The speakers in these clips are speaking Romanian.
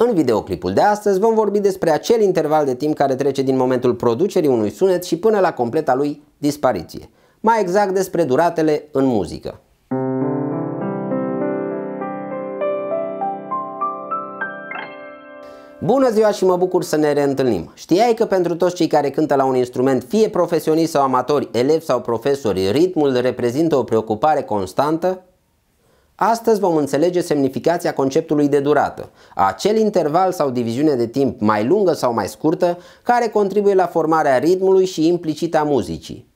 În videoclipul de astăzi vom vorbi despre acel interval de timp care trece din momentul producerii unui sunet și până la completa lui dispariție. Mai exact despre duratele în muzică. Bună ziua și mă bucur să ne reîntâlnim. Știai că pentru toți cei care cântă la un instrument, fie profesioniști sau amatori, elevi sau profesori, ritmul reprezintă o preocupare constantă? Astăzi vom înțelege semnificația conceptului de durată, acel interval sau diviziune de timp mai lungă sau mai scurtă care contribuie la formarea ritmului și implicit a muzicii.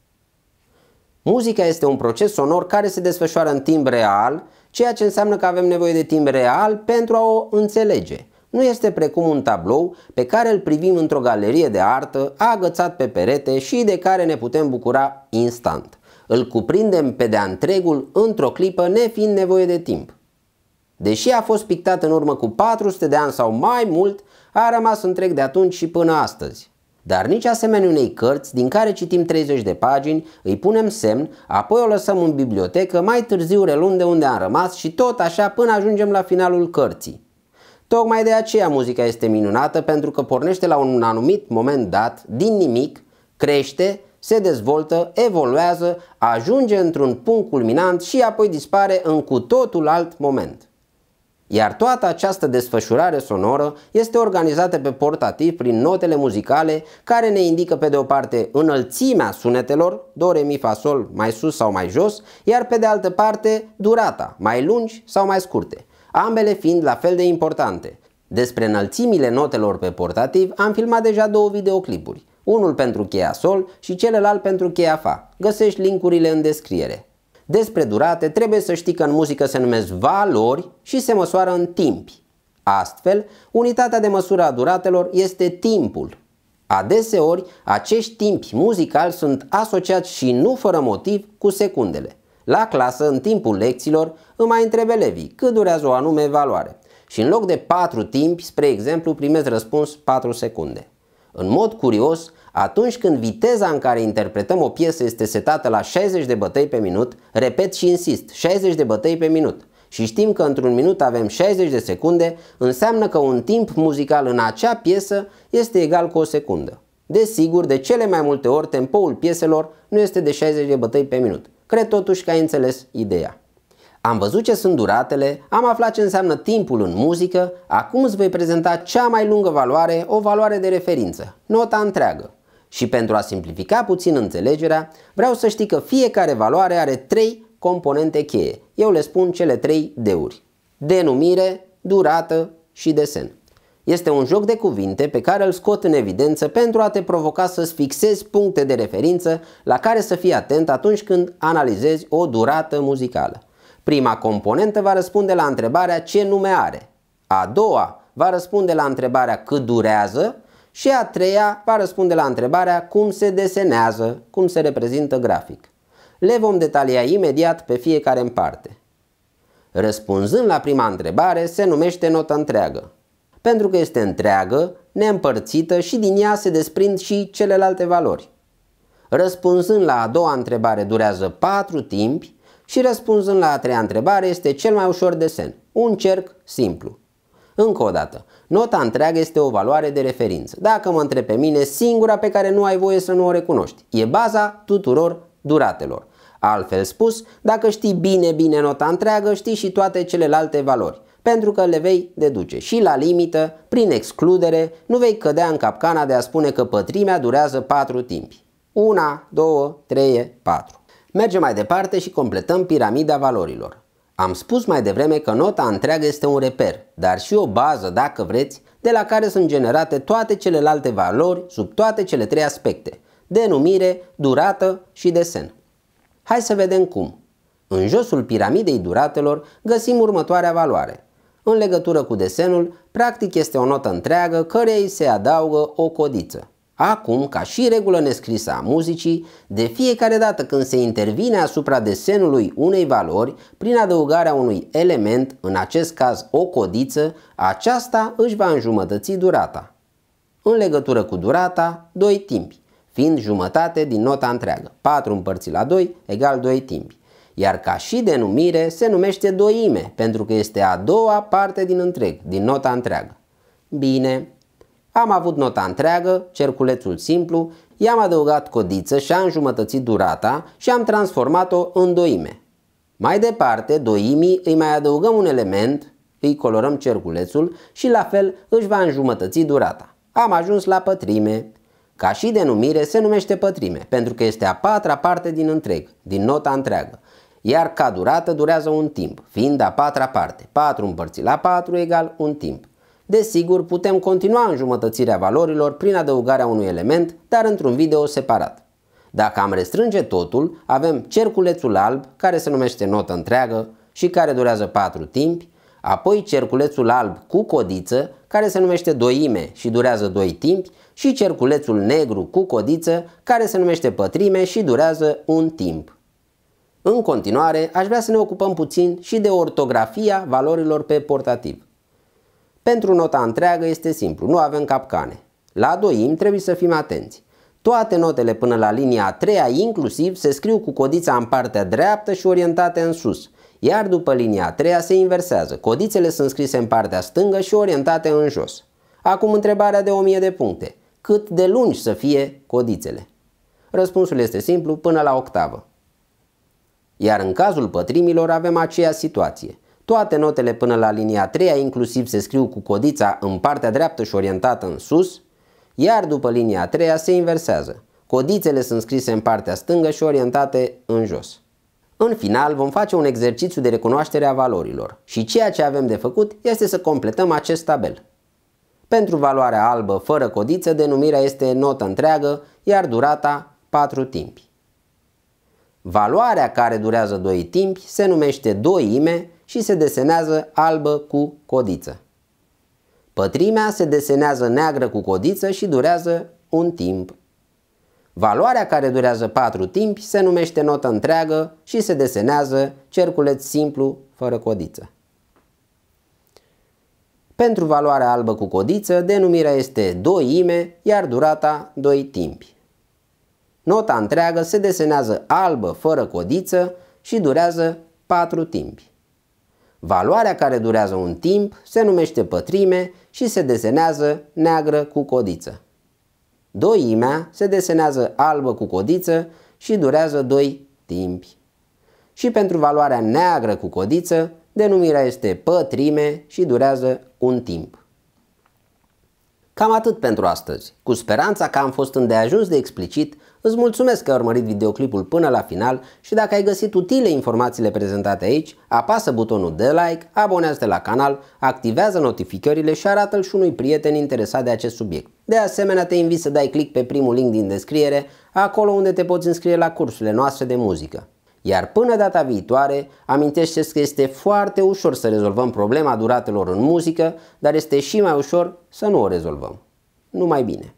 Muzica este un proces sonor care se desfășoară în timp real, ceea ce înseamnă că avem nevoie de timp real pentru a o înțelege. Nu este precum un tablou pe care îl privim într-o galerie de artă, agățat pe perete și de care ne putem bucura instant. Îl cuprindem pe de-a întregul într-o clipă nefiind nevoie de timp. Deși a fost pictat în urmă cu 400 de ani sau mai mult, a rămas întreg de atunci și până astăzi. Dar nici asemenea unei cărți din care citim 30 de pagini, îi punem semn, apoi o lăsăm în bibliotecă, mai târziu relun de unde am rămas și tot așa până ajungem la finalul cărții. Tocmai de aceea muzica este minunată pentru că pornește la un anumit moment dat, din nimic, crește, se dezvoltă, evoluează, ajunge într-un punct culminant și apoi dispare în cu totul alt moment. Iar toată această desfășurare sonoră este organizată pe portativ prin notele muzicale care ne indică pe de o parte înălțimea sunetelor, do, re, mi, fa, sol, mai sus sau mai jos, iar pe de altă parte durata, mai lungi sau mai scurte, ambele fiind la fel de importante. Despre înălțimile notelor pe portativ am filmat deja două videoclipuri unul pentru cheia sol și celălalt pentru cheia fa. Găsești linkurile în descriere. Despre durate trebuie să știi că în muzică se numesc valori și se măsoară în timp. Astfel, unitatea de măsură a duratelor este timpul. Adeseori, acești timpi muzicali sunt asociați și nu fără motiv cu secundele. La clasă, în timpul lecțiilor, îmi mai întreb elevii cât durează o anume valoare și în loc de 4 timpi, spre exemplu, primez răspuns 4 secunde. În mod curios, atunci când viteza în care interpretăm o piesă este setată la 60 de bătăi pe minut, repet și insist, 60 de bătăi pe minut, și știm că într-un minut avem 60 de secunde, înseamnă că un timp muzical în acea piesă este egal cu o secundă. Desigur, de cele mai multe ori tempoul pieselor nu este de 60 de bătăi pe minut. Cred totuși că ai înțeles ideea. Am văzut ce sunt duratele, am aflat ce înseamnă timpul în muzică, acum îți voi prezenta cea mai lungă valoare, o valoare de referință, nota întreagă. Și pentru a simplifica puțin înțelegerea, vreau să știi că fiecare valoare are trei componente cheie. Eu le spun cele trei deuri. Denumire, durată și desen. Este un joc de cuvinte pe care îl scot în evidență pentru a te provoca să-ți fixezi puncte de referință la care să fii atent atunci când analizezi o durată muzicală. Prima componentă va răspunde la întrebarea ce nume are, a doua va răspunde la întrebarea cât durează și a treia va răspunde la întrebarea cum se desenează, cum se reprezintă grafic. Le vom detalia imediat pe fiecare în parte. Răspunzând la prima întrebare se numește notă întreagă. Pentru că este întreagă, neîmpărțită și din ea se desprind și celelalte valori. Răspunzând la a doua întrebare durează 4 timpi, și răspunzând la a treia întrebare este cel mai ușor desen, un cerc simplu. Încă o dată, nota întreagă este o valoare de referință. Dacă mă întreb pe mine, singura pe care nu ai voie să nu o recunoști. E baza tuturor duratelor. Altfel spus, dacă știi bine, bine nota întreagă, știi și toate celelalte valori, pentru că le vei deduce și la limită, prin excludere, nu vei cădea în capcana de a spune că pătrimea durează patru timpi. Una, două, trei, patru. Mergem mai departe și completăm piramida valorilor. Am spus mai devreme că nota întreagă este un reper, dar și o bază, dacă vreți, de la care sunt generate toate celelalte valori sub toate cele trei aspecte, denumire, durată și desen. Hai să vedem cum. În josul piramidei duratelor găsim următoarea valoare. În legătură cu desenul, practic este o notă întreagă căreia îi se adaugă o codiță. Acum, ca și regulă nescrisă a muzicii, de fiecare dată când se intervine asupra desenului unei valori, prin adăugarea unui element, în acest caz o codiță, aceasta își va înjumătăți durata. În legătură cu durata, 2 timpi, fiind jumătate din nota întreagă, 4 împărțit la 2 egal 2 timpi. Iar ca și denumire se numește doime, pentru că este a doua parte din întreg, din nota întreagă. Bine, am avut nota întreagă, cerculețul simplu, i-am adăugat codiță și am jumătățit durata și am transformat-o în doime. Mai departe, doimii îi mai adăugăm un element, îi colorăm cerculețul și la fel își va înjumătăți durata. Am ajuns la pătrime. Ca și denumire se numește pătrime, pentru că este a patra parte din întreg, din nota întreagă. Iar ca durată durează un timp, fiind a patra parte. 4 împărțit la 4 egal un timp. Desigur, putem continua înjumătățirea valorilor prin adăugarea unui element, dar într-un video separat. Dacă am restrânge totul, avem cerculețul alb, care se numește notă întreagă și care durează 4 timpi, apoi cerculețul alb cu codiță, care se numește doime și durează 2 timpi, și cerculețul negru cu codiță, care se numește pătrime și durează un timp. În continuare, aș vrea să ne ocupăm puțin și de ortografia valorilor pe portativ. Pentru nota întreagă este simplu, nu avem capcane. La doim trebuie să fim atenți. Toate notele până la linia a treia inclusiv se scriu cu codița în partea dreaptă și orientate în sus, iar după linia a treia se inversează, codițele sunt scrise în partea stângă și orientate în jos. Acum întrebarea de 1000 de puncte. Cât de lungi să fie codițele? Răspunsul este simplu, până la octavă. Iar în cazul pătrimilor avem aceeași situație. Toate notele până la linia 3 inclusiv se scriu cu codița în partea dreaptă și orientată în sus, iar după linia 3 se inversează. Codițele sunt scrise în partea stângă și orientate în jos. În final vom face un exercițiu de recunoaștere a valorilor și ceea ce avem de făcut este să completăm acest tabel. Pentru valoarea albă fără codiță denumirea este notă întreagă, iar durata 4 timpi. Valoarea care durează 2 timpi se numește 2 ime și se desenează albă cu codiță. Pătrimea se desenează neagră cu codiță și durează un timp. Valoarea care durează patru timpi se numește notă întreagă și se desenează cerculeț simplu fără codiță. Pentru valoarea albă cu codiță, denumirea este 2 ime, iar durata 2 timpi. Nota întreagă se desenează albă fără codiță și durează 4 timpi. Valoarea care durează un timp se numește pătrime și se desenează neagră cu codiță. Doimea se desenează albă cu codiță și durează doi timpi. Și pentru valoarea neagră cu codiță, denumirea este pătrime și durează un timp. Cam atât pentru astăzi. Cu speranța că am fost îndeajuns de explicit, îți mulțumesc că ai urmărit videoclipul până la final și dacă ai găsit utile informațiile prezentate aici, apasă butonul de like, abonează-te la canal, activează notificările și arată-l și unui prieten interesat de acest subiect. De asemenea, te invit să dai click pe primul link din descriere, acolo unde te poți înscrie la cursurile noastre de muzică. Iar până data viitoare, amintește că este foarte ușor să rezolvăm problema duratelor în muzică, dar este și mai ușor să nu o rezolvăm. Numai bine!